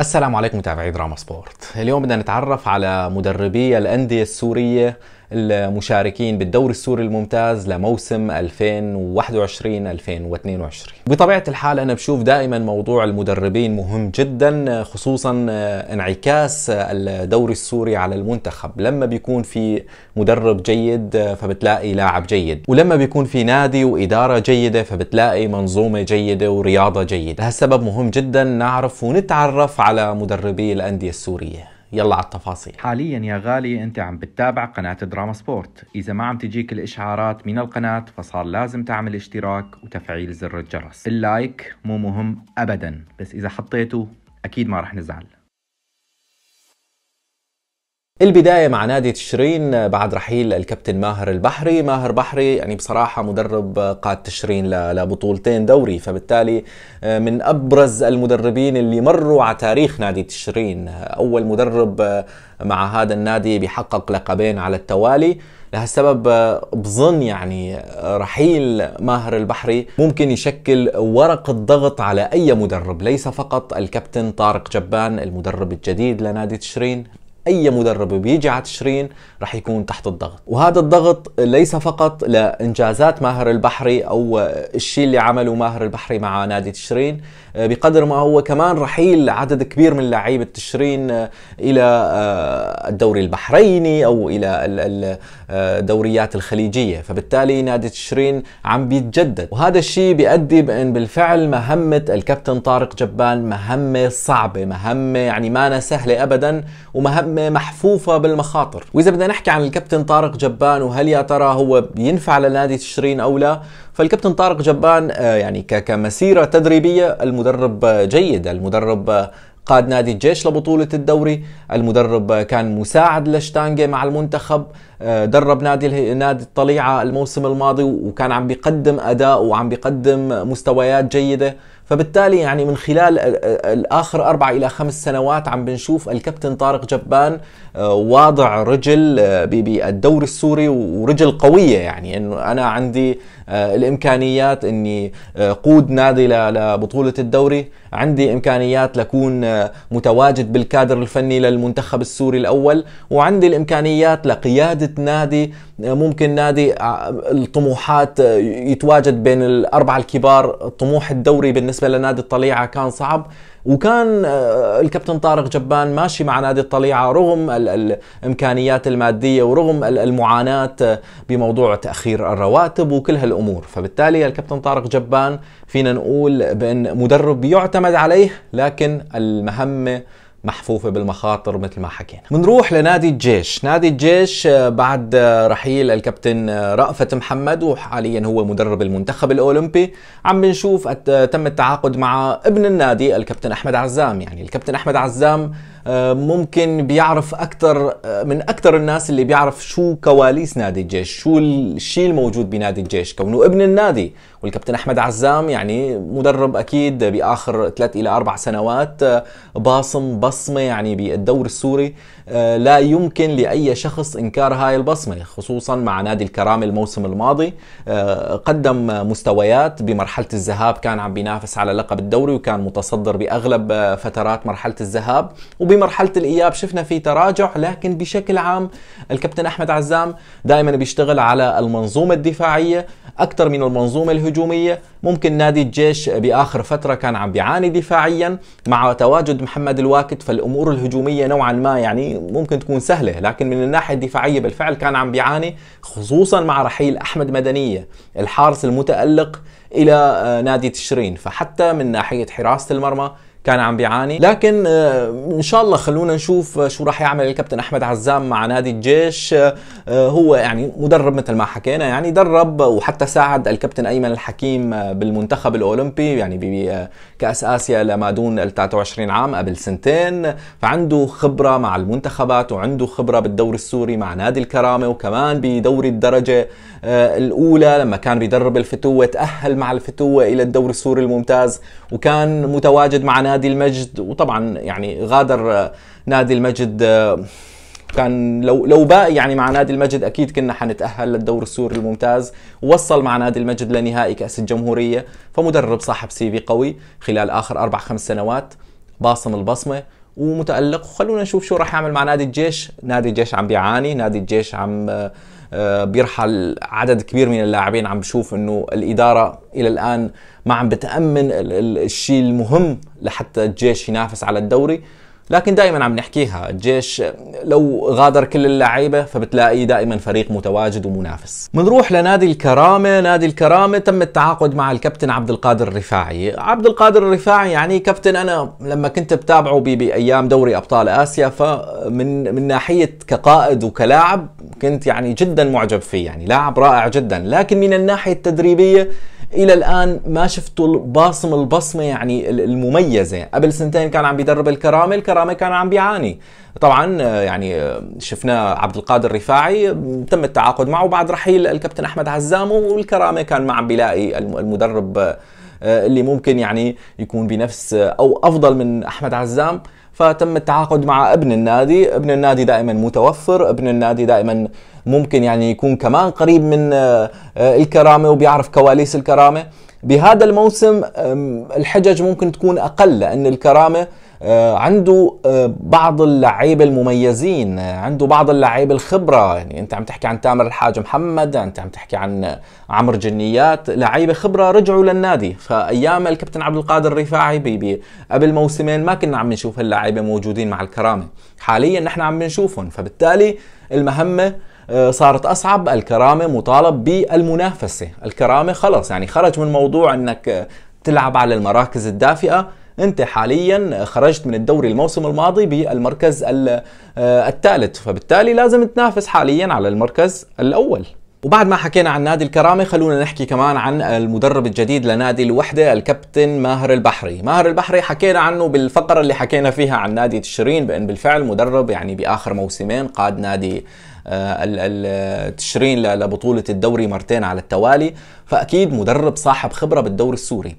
السلام عليكم متابعي دراما سبورت اليوم بدنا نتعرف على مدربي الأندية السورية المشاركين بالدوري السوري الممتاز لموسم 2021-2022 بطبيعة الحال أنا بشوف دائما موضوع المدربين مهم جدا خصوصا انعكاس الدوري السوري على المنتخب لما بيكون في مدرب جيد فبتلاقي لاعب جيد ولما بيكون في نادي وإدارة جيدة فبتلاقي منظومة جيدة ورياضة جيدة لهالسبب مهم جدا نعرف ونتعرف على مدربي الأندية السورية يلا على التفاصيل حاليا يا غالي انت عم بتتابع قناة دراما سبورت إذا ما عم تجيك الإشعارات من القناة فصار لازم تعمل اشتراك وتفعيل زر الجرس اللايك مو مهم أبدا بس إذا حطيته أكيد ما رح نزعل البداية مع نادي تشرين بعد رحيل الكابتن ماهر البحري ماهر بحري يعني بصراحة مدرب قاد تشرين لبطولتين دوري فبالتالي آه، من أبرز المدربين اللي مروا على تاريخ نادي تشرين أول مدرب آه، مع هذا النادي بيحقق لقبين على التوالي لهالسبب آه، بظن يعني رحيل ماهر البحري ممكن يشكل ورقة ضغط على أي مدرب ليس فقط الكابتن طارق جبان المدرب الجديد لنادي تشرين اي مدرب بيجي على تشرين رح يكون تحت الضغط وهذا الضغط ليس فقط لانجازات ماهر البحري او الشيء اللي عمله ماهر البحري مع نادي تشرين آه، بقدر ما هو كمان رحيل عدد كبير من لعيبه تشرين آه، الى آه، الدوري البحريني او الى الدوريات الخليجيه فبالتالي نادي تشرين عم بيتجدد وهذا الشيء بيؤدي بان بالفعل مهمه الكابتن طارق جبان مهمه صعبه مهمه يعني ما سهله ابدا ومهمه محفوفة بالمخاطر وإذا بدنا نحكي عن الكابتن طارق جبان وهل يا ترى هو ينفع لنادي تشرين أو لا فالكابتن طارق جبان آه، يعني كمسيرة تدريبية المدرب جيد المدرب قاد نادي الجيش لبطولة الدوري المدرب كان مساعد لشتانجة مع المنتخب آه، درب نادي نادي الطليعة الموسم الماضي وكان عم بيقدم أداء وعم بيقدم مستويات جيدة فبالتالي يعني من خلال الاخر اربع الى خمس سنوات عم بنشوف الكابتن طارق جبان آه، واضع رجل آه، بالدوري السوري ورجل قويه يعني انه انا عندي آه، الامكانيات اني قود نادي لبطوله الدوري عندي إمكانيات لكون متواجد بالكادر الفني للمنتخب السوري الأول وعندي الإمكانيات لقيادة نادي ممكن نادي الطموحات يتواجد بين الأربعة الكبار طموح الدوري بالنسبة لنادي الطليعة كان صعب وكان آه، الكابتن طارق جبان ماشي مع نادي الطليعه رغم الامكانيات الماديه ورغم المعاناه آه، بموضوع تاخير الرواتب وكل هالامور، فبالتالي الكابتن طارق جبان فينا نقول بان مدرب يعتمد عليه لكن المهمه محفوفه بالمخاطر مثل ما حكينا بنروح لنادي الجيش نادي الجيش آه، بعد آه، رحيل الكابتن آه، رأفت محمد وحاليا هو مدرب المنتخب الاولمبي عم بنشوف تم التعاقد مع ابن النادي الكابتن احمد عزام يعني الكابتن احمد عزام آه، ممكن بيعرف اكثر آه، من اكثر الناس اللي بيعرف شو كواليس نادي الجيش شو الشيء الموجود بنادي الجيش كونه ابن النادي والكابتن احمد عزام يعني مدرب اكيد باخر ثلاث الى اربع سنوات آه، باصم بصمه يعني بالدور السوري لا يمكن لاي شخص انكار هاي البصمه خصوصا مع نادي الكرامه الموسم الماضي قدم مستويات بمرحله الذهاب كان عم بينافس على لقب الدوري وكان متصدر باغلب فترات مرحله الذهاب وب بمرحله الاياب شفنا في تراجع لكن بشكل عام الكابتن احمد عزام دائما بيشتغل على المنظومه الدفاعيه اكثر من المنظومه الهجوميه ممكن نادي الجيش باخر فتره كان عم بيعاني دفاعيا مع تواجد محمد الواكد فالامور الهجوميه نوعا ما يعني ممكن تكون سهله لكن من الناحيه الدفاعيه بالفعل كان عم بيعاني خصوصا مع رحيل احمد مدنيه الحارس المتالق الى آه، نادي تشرين فحتى من ناحيه حراسه المرمى كان عم بيعاني لكن آه، ان شاء الله خلونا نشوف آه، شو راح يعمل الكابتن احمد عزام مع نادي الجيش آه، هو يعني مدرب مثل ما حكينا يعني درب وحتى ساعد الكابتن ايمن الحكيم بالمنتخب الاولمبي يعني بكاس اسيا لما دون ال 23 عام قبل سنتين فعنده خبره مع المنتخبات وعنده خبره بالدوري السوري مع نادي الكرامه وكمان بدوري الدرجه الاولى لما كان بيدرب الفتوه تاهل مع الفتوه الى الدوري السوري الممتاز وكان متواجد مع نادي نادي المجد وطبعا يعني غادر آه، نادي المجد آه، كان لو لو باقي يعني مع نادي المجد اكيد كنا حنتاهل للدور السوري الممتاز ووصل مع نادي المجد لنهائي كاس الجمهوريه فمدرب صاحب سي في قوي خلال اخر اربع خمس سنوات باصم البصمه ومتالق وخلونا نشوف شو راح يعمل مع نادي الجيش نادي الجيش عم بيعاني نادي الجيش عم آه، بيرحل عدد كبير من اللاعبين عم بشوف انه الاداره الى الان ما عم بتامن الشيء المهم لحتى الجيش ينافس على الدوري لكن دائما عم نحكيها الجيش لو غادر كل اللعيبه فبتلاقيه دائما فريق متواجد ومنافس بنروح لنادي الكرامه نادي الكرامه تم التعاقد مع الكابتن عبد القادر الرفاعي عبد القادر الرفاعي يعني كابتن انا لما كنت بتابعه بايام دوري ابطال اسيا فمن من ناحيه كقائد وكلاعب كنت يعني جدا معجب فيه يعني لاعب رائع جدا لكن من الناحيه التدريبيه الى الان ما شفتوا الباصم البصمه يعني المميزه قبل سنتين كان عم بيدرب الكرامه الكرامه كان عم بيعاني طبعا آه، يعني آه، شفنا عبد القادر الرفاعي آه، تم التعاقد معه بعد رحيل الكابتن احمد عزام والكرامه كان ما عم بيلاقي المدرب اللي ممكن يعني يكون بنفس او افضل من احمد عزام فتم التعاقد مع ابن النادي ابن النادي دائما متوفر ابن النادي دائما ممكن يعني يكون كمان قريب من آه، آه، الكرامه وبيعرف كواليس الكرامه بهذا الموسم الحجج ممكن تكون اقل لان الكرامه آه، آه، آه، عنده بعض اللعيبه المميزين عنده بعض اللعيبه الخبره يعني انت عم تحكي عن تامر الحاج محمد انت عم تحكي عن عمرو جنيات لعيبه خبره رجعوا للنادي فايام الكابتن عبد القادر الرفاعي قبل موسمين ما كنا عم نشوف هاللعيبه موجودين مع الكرامه حاليا نحن عم نشوفهم فبالتالي المهمه صارت اصعب الكرامه مطالب بالمنافسه الكرامه خلص يعني خرج من موضوع انك تلعب على المراكز الدافئه انت حاليا خرجت من الدوري الموسم الماضي بالمركز آه، الثالث فبالتالي لازم تنافس حاليا على المركز الاول وبعد ما حكينا عن نادي الكرامة خلونا نحكي كمان عن المدرب الجديد لنادي الوحدة الكابتن ماهر البحري ماهر البحري حكينا عنه بالفقرة اللي حكينا فيها عن نادي تشرين بأن بالفعل مدرب يعني بآخر موسمين قاد نادي آه، تشرين لبطولة الدوري مرتين على التوالي فأكيد مدرب صاحب خبرة بالدوري السوري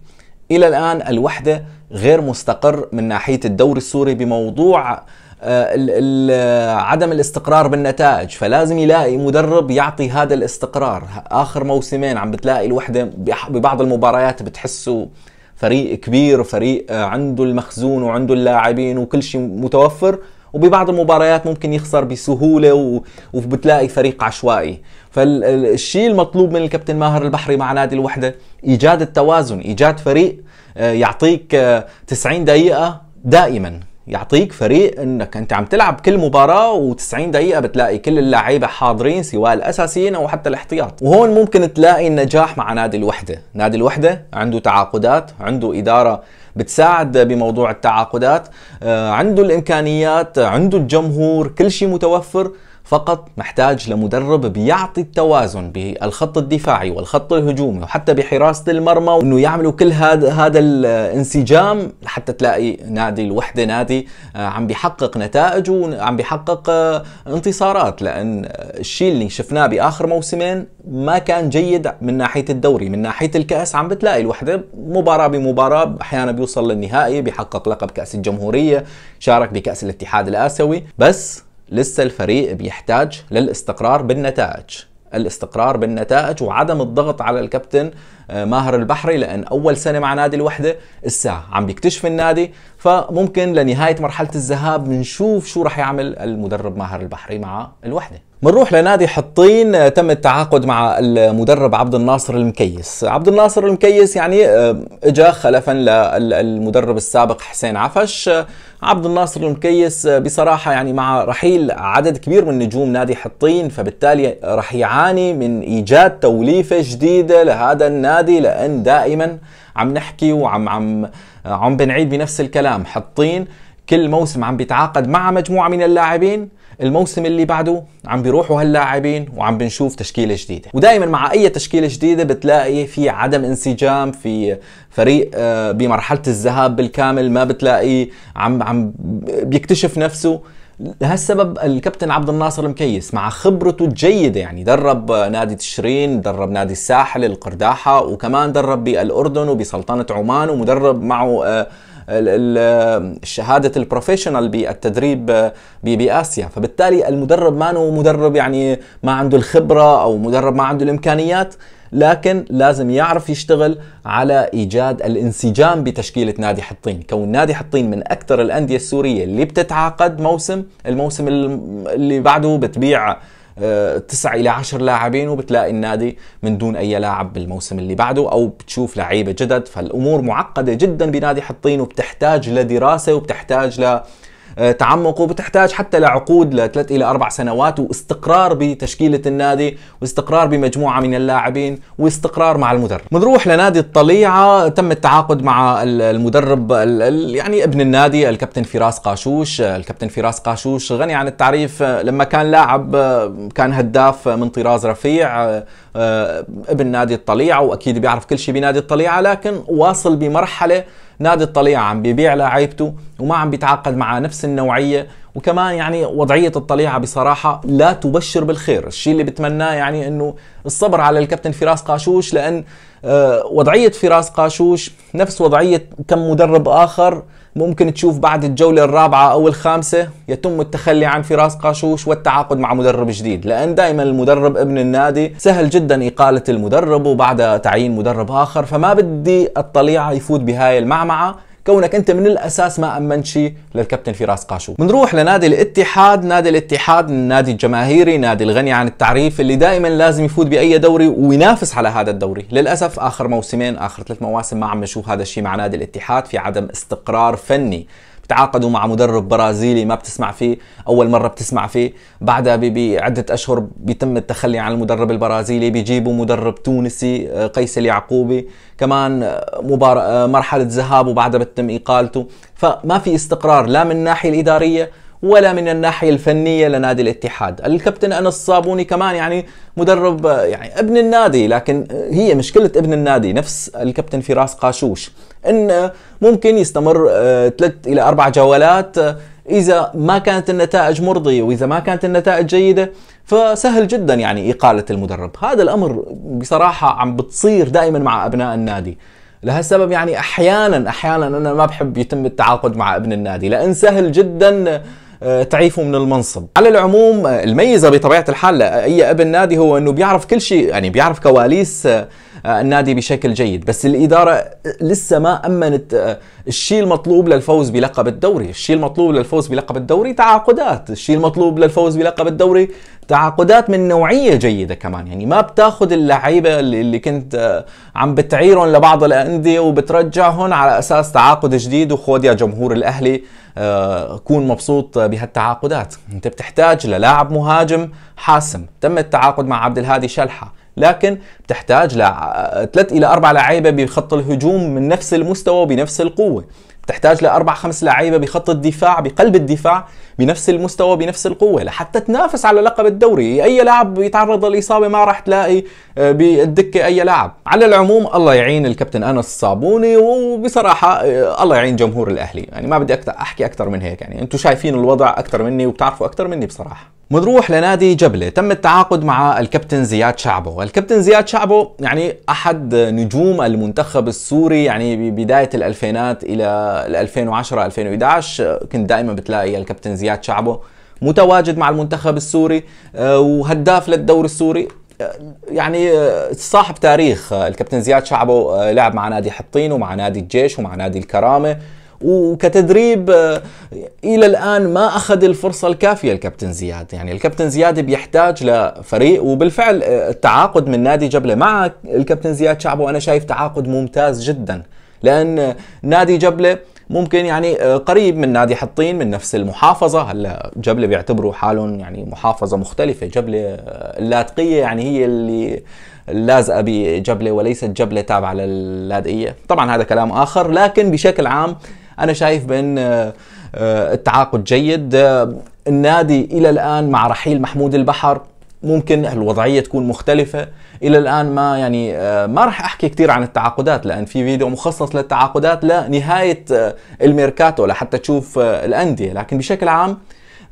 إلى الآن الوحدة غير مستقر من ناحيه الدوري السوري بموضوع آه، عدم الاستقرار بالنتائج فلازم يلاقي مدرب يعطي هذا الاستقرار اخر موسمين عم بتلاقي الوحده ببعض المباريات بتحسه فريق كبير فريق عنده المخزون وعنده اللاعبين وكل شيء متوفر وببعض المباريات ممكن يخسر بسهوله و... وبتلاقي فريق عشوائي فالشيء المطلوب من الكابتن ماهر البحري مع نادي الوحده ايجاد التوازن ايجاد فريق آه، يعطيك 90 آه، دقيقه دائما يعطيك فريق انك انت عم تلعب كل مباراه و90 دقيقه بتلاقي كل اللعيبه حاضرين سواء الاساسيين او حتى الاحتياط وهون ممكن تلاقي النجاح مع نادي الوحده نادي الوحده عنده تعاقدات عنده اداره بتساعد بموضوع التعاقدات آه، عنده الامكانيات عنده الجمهور كل شيء متوفر فقط محتاج لمدرب بيعطي التوازن بالخط الدفاعي والخط الهجومي وحتى بحراسة المرمى وانه يعملوا كل هذا هذا الانسجام لحتى تلاقي نادي الوحدة نادي آه، عم بيحقق نتائج وعم بيحقق آه، انتصارات لان الشيء اللي شفناه باخر موسمين ما كان جيد من ناحية الدوري من ناحية الكأس عم بتلاقي الوحدة مباراة بمباراة احيانا بيوصل للنهائي بيحقق لقب كأس الجمهورية شارك بكأس الاتحاد الآسيوي بس لسه الفريق بيحتاج للاستقرار بالنتائج الاستقرار بالنتائج وعدم الضغط على الكابتن آه، ماهر البحري لان اول سنه مع نادي الوحده الساعة عم بيكتشف النادي فممكن لنهايه مرحله الذهاب بنشوف شو رح يعمل المدرب ماهر البحري مع الوحده بنروح لنادي حطين آه، تم التعاقد مع المدرب عبد الناصر المكيس عبد الناصر المكيس يعني آه، اجا خلفا للمدرب السابق حسين عفش آه، عبد الناصر المكيس بصراحة يعني مع رحيل عدد كبير من نجوم نادي حطين فبالتالي رح يعاني من إيجاد توليفة جديدة لهذا النادي لأن دائما عم نحكي وعم عم عم بنعيد بنفس الكلام حطين كل موسم عم بيتعاقد مع مجموعة من اللاعبين الموسم اللي بعده عم بيروحوا هاللاعبين وعم بنشوف تشكيله جديده ودائما مع اي تشكيله جديده بتلاقي في عدم انسجام في فريق آه، بمرحله الذهاب بالكامل ما بتلاقيه عم عم بيكتشف نفسه لهالسبب الكابتن عبد الناصر المكيس مع خبرته الجيده يعني درب نادي تشرين درب نادي الساحل القرداحه وكمان درب بالاردن وبسلطنه عمان ومدرب معه آه، شهاده البروفيشنال بالتدريب باسيا فبالتالي المدرب ما مدرب يعني ما عنده الخبره او مدرب ما عنده الامكانيات لكن لازم يعرف يشتغل على ايجاد الانسجام بتشكيله نادي حطين، كون نادي حطين من اكثر الانديه السوريه اللي بتتعاقد موسم، الموسم اللي بعده بتبيع تسع إلى عشر لاعبين وبتلاقي النادي من دون أي لاعب بالموسم اللي بعده أو بتشوف لعيبة جدد فالأمور معقدة جدا بنادي حطين وبتحتاج لدراسة وبتحتاج ل آه، تعمق وبتحتاج حتى لعقود لثلاث الى اربع سنوات واستقرار بتشكيله النادي واستقرار بمجموعه من اللاعبين واستقرار مع المدرب بنروح لنادي الطليعه تم التعاقد مع المدرب يعني ابن النادي الكابتن فراس قاشوش الكابتن فراس قاشوش غني عن التعريف آه، لما كان لاعب آه، كان هداف من طراز رفيع ابن نادي الطليعه واكيد بيعرف كل شيء بنادي الطليعه لكن واصل بمرحله نادي الطليعه عم بيبيع لاعيبته وما عم بيتعاقد مع نفس النوعيه وكمان يعني وضعيه الطليعه بصراحه لا تبشر بالخير الشيء اللي بتمناه يعني انه الصبر على الكابتن فراس قاشوش لان آه، وضعيه فراس قاشوش نفس وضعيه كم مدرب اخر ممكن تشوف بعد الجوله الرابعه او الخامسه يتم التخلي عن فراس قاشوش والتعاقد مع مدرب جديد لان دائما المدرب ابن النادي سهل جدا اقاله المدرب وبعدها تعيين مدرب اخر فما بدي الطليعه يفوت بهاي المعمعه كونك انت من الاساس ما شيء للكابتن فراس قاشو بنروح لنادي الاتحاد نادي الاتحاد النادي الجماهيري نادي الغني عن التعريف اللي دائما لازم يفوز باي دوري وينافس على هذا الدوري للاسف اخر موسمين اخر ثلاث مواسم ما عم نشوف هذا الشيء مع نادي الاتحاد في عدم استقرار فني تعاقدوا مع مدرب برازيلي ما بتسمع فيه اول مره بتسمع فيه بعدها بعده اشهر بيتم التخلي عن المدرب البرازيلي بيجيبوا مدرب تونسي آه، قيس اليعقوبي كمان آه، آه، مرحله ذهاب وبعدها بتم اقالته فما في استقرار لا من الناحيه الاداريه ولا من الناحيه الفنيه لنادي الاتحاد الكابتن انس الصابوني كمان يعني مدرب يعني ابن النادي لكن هي مشكله ابن النادي نفس الكابتن فراس قاشوش ان ممكن يستمر آه، ثلاث الى اربع جولات آه، اذا ما كانت النتائج مرضيه واذا ما كانت النتائج جيده فسهل جدا يعني اقاله المدرب هذا الامر بصراحه عم بتصير دائما مع ابناء النادي لهالسبب يعني احيانا احيانا انا ما بحب يتم التعاقد مع ابن النادي لان سهل جدا آه، تعيفه من المنصب على العموم آه، الميزه بطبيعه الحال اي آه، ابن نادي هو انه بيعرف كل شيء يعني بيعرف كواليس آه، النادي بشكل جيد بس الإدارة لسه ما أمنت آه، الشيء المطلوب للفوز بلقب الدوري الشيء المطلوب للفوز بلقب الدوري تعاقدات الشيء المطلوب للفوز بلقب الدوري تعاقدات من نوعيه جيده كمان يعني ما بتاخذ اللعيبه اللي كنت آه، عم بتعيرهم لبعض الانديه وبترجعهم على اساس تعاقد جديد وخود يا جمهور الاهلي كون مبسوط بهالتعاقدات انت بتحتاج للاعب مهاجم حاسم تم التعاقد مع عبد الهادي شلحه لكن بتحتاج لثلاث الى اربع لعيبه بخط الهجوم من نفس المستوى وبنفس القوه تحتاج لاربع خمس لعيبه بخط الدفاع بقلب الدفاع بنفس المستوى بنفس القوه لحتى تنافس على لقب الدوري اي لاعب يتعرض للاصابه ما راح تلاقي آه، بالدكه اي لاعب على العموم الله يعين الكابتن انس الصابوني وبصراحه آه، الله يعين جمهور الاهلي يعني ما بدي احكي اكثر من هيك يعني انتم شايفين الوضع اكثر مني وبتعرفوا اكثر مني بصراحه بنروح لنادي جبلة تم التعاقد مع الكابتن زياد شعبه الكابتن زياد شعبه يعني أحد نجوم المنتخب السوري يعني ببدايه الالفينات الألفينات إلى 2010-2011 كنت دائما بتلاقي الكابتن زياد شعبه متواجد مع المنتخب السوري آه، وهداف للدوري السوري آه، يعني آه، صاحب تاريخ الكابتن زياد شعبه لعب مع نادي حطين ومع نادي الجيش ومع نادي الكرامة وكتدريب آه، الى الان ما اخذ الفرصه الكافيه الكابتن زياد يعني الكابتن زياد بيحتاج لفريق وبالفعل آه، التعاقد من نادي جبله مع الكابتن زياد شعبه انا شايف تعاقد ممتاز جدا لان نادي جبله ممكن يعني آه، قريب من نادي حطين من نفس المحافظة هلا جبلة بيعتبروا حالهم يعني محافظة مختلفة جبلة اللاذقية يعني هي اللي اللازقة بجبلة وليست جبلة تابعة للاذقية طبعا هذا كلام آخر لكن بشكل عام انا شايف بان آه، آه، التعاقد جيد آه، النادي الى الان مع رحيل محمود البحر ممكن الوضعيه تكون مختلفه الى الان ما يعني ما راح احكي كثير عن التعاقدات لان في فيديو مخصص للتعاقدات لنهايه الميركاتو لحتى تشوف الانديه لكن بشكل عام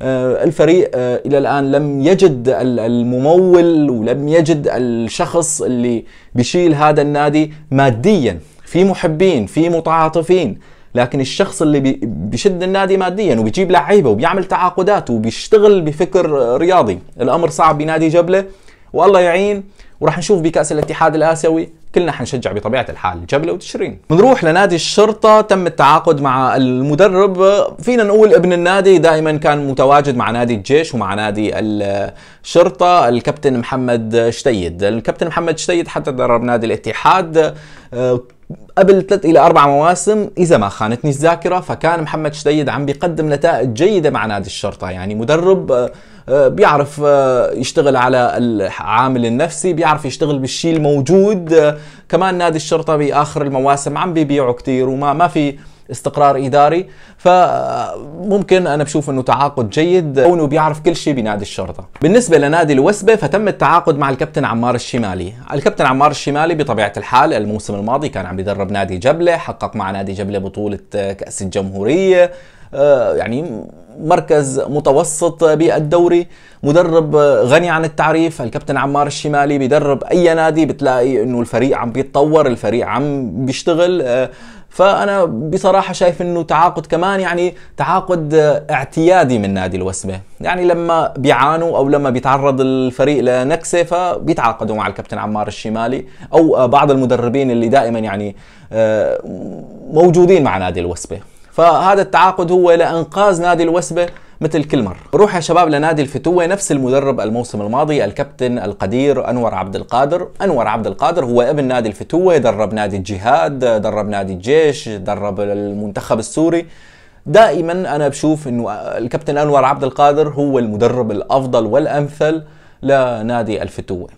الفريق الى الان لم يجد الممول ولم يجد الشخص اللي بيشيل هذا النادي ماديا في محبين في متعاطفين لكن الشخص اللي بيشد النادي ماديا وبيجيب لعيبه وبيعمل تعاقدات وبيشتغل بفكر رياضي الامر صعب بنادي جبله والله يعين وراح نشوف بكاس الاتحاد الاسيوي كلنا حنشجع بطبيعه الحال جبله وتشرين بنروح لنادي الشرطه تم التعاقد مع المدرب فينا نقول ابن النادي دائما كان متواجد مع نادي الجيش ومع نادي الشرطه الكابتن محمد شتيد الكابتن محمد شتيد حتى درب نادي الاتحاد آه، قبل ثلاث الى اربع مواسم اذا ما خانتني الذاكره فكان محمد شديد عم بيقدم نتائج جيده مع نادي الشرطه يعني مدرب آه، آه، بيعرف آه، يشتغل على العامل النفسي بيعرف يشتغل بالشيء الموجود كمان نادي الشرطه باخر المواسم عم بيبيعوا كثير وما ما في استقرار اداري فممكن انا بشوف انه تعاقد جيد كونه بيعرف كل شيء بنادي الشرطه بالنسبه لنادي الوسبه فتم التعاقد مع الكابتن عمار الشمالي الكابتن عمار الشمالي بطبيعه الحال الموسم الماضي كان عم يدرب نادي جبله حقق مع نادي جبله بطوله آه، كاس الجمهوريه آه، يعني مركز متوسط بالدوري مدرب آه، غني عن التعريف الكابتن عمار الشمالي بيدرب اي نادي بتلاقي انه الفريق عم بيتطور الفريق عم بيشتغل فانا بصراحه شايف انه تعاقد كمان يعني تعاقد اعتيادي من نادي الوسمه يعني لما بيعانوا او لما بيتعرض الفريق لنكسه فبيتعاقدوا مع الكابتن عمار الشمالي او بعض المدربين اللي دائما يعني آه، موجودين مع نادي الوسمه فهذا التعاقد هو لانقاذ نادي الوسبه مثل كل مرة بروح يا شباب لنادي الفتوة نفس المدرب الموسم الماضي الكابتن القدير أنور عبد القادر أنور عبد القادر هو ابن نادي الفتوة درب نادي الجهاد درب نادي الجيش درب المنتخب السوري دائما أنا بشوف أنه الكابتن أنور عبد القادر هو المدرب الأفضل والأمثل لنادي الفتوة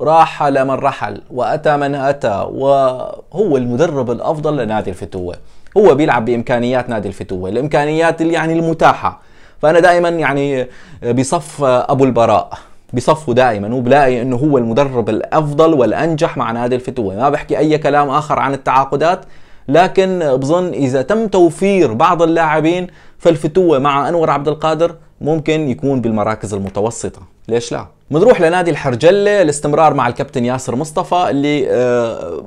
راح لمن رحل وأتى من أتى وهو المدرب الأفضل لنادي الفتوة هو بيلعب بامكانيات نادي الفتوه الامكانيات اللي يعني المتاحه فانا دائما يعني بصف ابو البراء بصفه دائما وبلاقي انه هو المدرب الافضل والانجح مع نادي الفتوه ما بحكي اي كلام اخر عن التعاقدات لكن بظن اذا تم توفير بعض اللاعبين فالفتوه مع انور عبد القادر ممكن يكون بالمراكز المتوسطة ليش لا بنروح لنادي الحرجلة الاستمرار مع الكابتن ياسر مصطفى اللي آه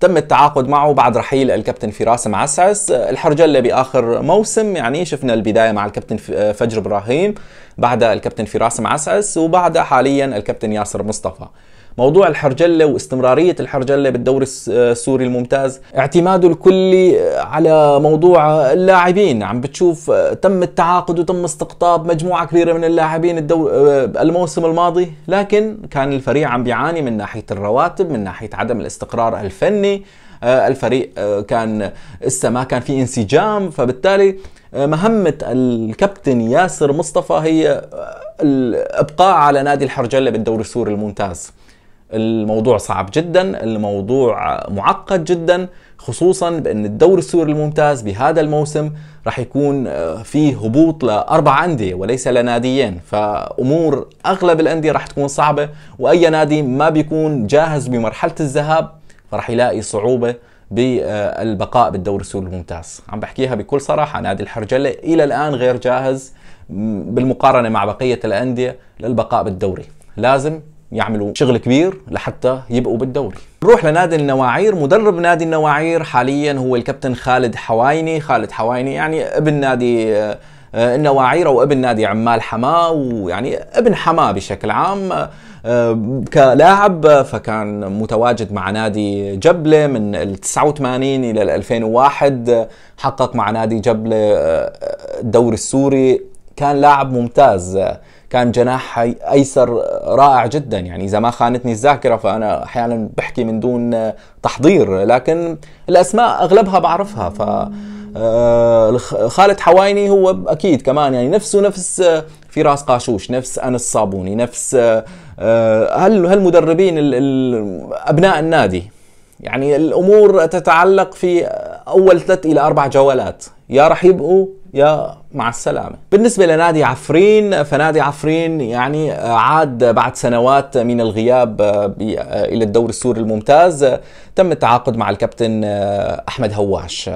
تم التعاقد معه بعد رحيل الكابتن فراس معسعس الحرجلة بآخر موسم يعني شفنا البداية مع الكابتن فجر إبراهيم بعد الكابتن فراس معسعس وبعد حاليا الكابتن ياسر مصطفى موضوع الحرجله واستمراريه الحرجله بالدوري آه، السوري الممتاز اعتماده الكلي آه، على موضوع اللاعبين عم بتشوف آه، تم التعاقد وتم استقطاب مجموعه كبيره من اللاعبين الدور الموسم الماضي لكن كان الفريق عم بيعاني من ناحيه الرواتب من ناحيه عدم الاستقرار الفني الفريق كان لسه ما كان في انسجام فبالتالي مهمة الكابتن ياسر مصطفى هي الابقاء على نادي الحرجلة بالدوري السوري الممتاز الموضوع صعب جدا الموضوع معقد جدا خصوصا بان الدور السوري الممتاز بهذا الموسم راح يكون آه، فيه هبوط لاربع انديه وليس لناديين فامور اغلب الانديه راح تكون صعبه واي نادي ما بيكون جاهز بمرحله الذهاب فراح يلاقي صعوبه بالبقاء بالدور السوري الممتاز عم بحكيها بكل صراحه نادي الحرجله الى الان غير جاهز بالمقارنه مع بقيه الانديه للبقاء بالدوري لازم يعملوا شغل كبير لحتى يبقوا بالدوري نروح لنادي النواعير مدرب نادي النواعير حاليا هو الكابتن خالد حوايني خالد حوايني يعني ابن نادي آه، النواعير او ابن نادي عمال حماه ويعني ابن حماه بشكل عام آه، كلاعب فكان متواجد مع نادي جبله من ال 89 الى ال 2001 حقق مع نادي جبله آه، الدوري السوري كان لاعب ممتاز كان جناح ايسر رائع جدا يعني اذا ما خانتني الذاكره فانا احيانا بحكي من دون تحضير لكن الاسماء اغلبها بعرفها ف آه، خالد حوايني هو اكيد كمان يعني نفسه نفس آه، فراس قاشوش نفس انس صابوني نفس هل آه، هالمدربين ابناء النادي يعني الامور تتعلق في اول ثلاث الى اربع جولات يا راح يبقوا يا مع السلامة بالنسبة لنادي عفرين فنادي عفرين يعني عاد بعد سنوات من الغياب إلى الدور السوري الممتاز تم التعاقد مع الكابتن أحمد هواش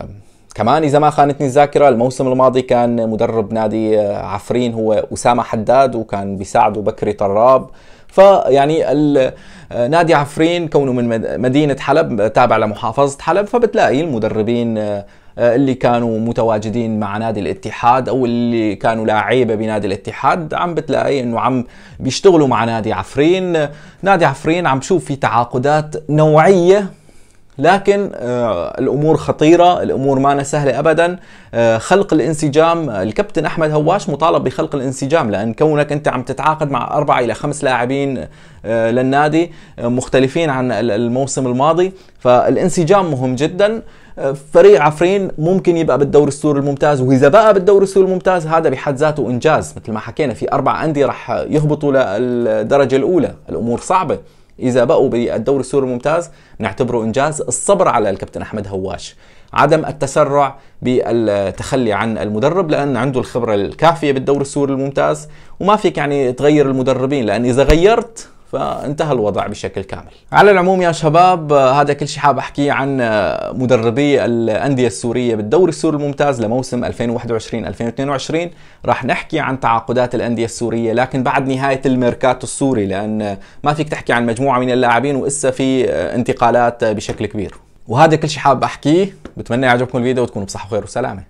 كمان إذا ما خانتني الذاكرة الموسم الماضي كان مدرب نادي عفرين هو أسامة حداد وكان بيساعده بكري طراب فيعني نادي عفرين كونه من مدينة حلب تابع لمحافظة حلب فبتلاقي المدربين آه، اللي كانوا متواجدين مع نادي الاتحاد او اللي كانوا لاعيبه بنادي الاتحاد عم بتلاقي انه عم بيشتغلوا مع نادي عفرين نادي عفرين عم شوف في تعاقدات نوعيه لكن آه، الامور خطيره الامور ما سهله ابدا آه، خلق الانسجام الكابتن احمد هواش مطالب بخلق الانسجام لان كونك انت عم تتعاقد مع اربعه الى خمس لاعبين للنادي مختلفين عن الموسم الماضي فالانسجام مهم جدا فريق عفرين ممكن يبقى بالدوري السوري الممتاز واذا بقى بالدوري السوري الممتاز هذا بحد ذاته انجاز مثل ما حكينا في اربع انديه رح يهبطوا للدرجه الاولى الامور صعبه اذا بقوا بالدوري السوري الممتاز نعتبره انجاز الصبر على الكابتن احمد هواش عدم التسرع بالتخلي عن المدرب لان عنده الخبره الكافيه بالدوري السوري الممتاز وما فيك يعني تغير المدربين لان اذا غيرت فانتهى الوضع بشكل كامل على العموم يا شباب آه، هذا كل شيء حاب احكيه عن آه، مدربي الانديه السوريه بالدوري السوري الممتاز لموسم 2021 2022 راح نحكي عن تعاقدات الانديه السوريه لكن بعد نهايه الميركاتو السوري لان ما فيك تحكي عن مجموعه من اللاعبين وإسا في آه، انتقالات بشكل كبير وهذا كل شيء حاب احكيه بتمنى يعجبكم الفيديو وتكونوا بصحه وخير وسلامه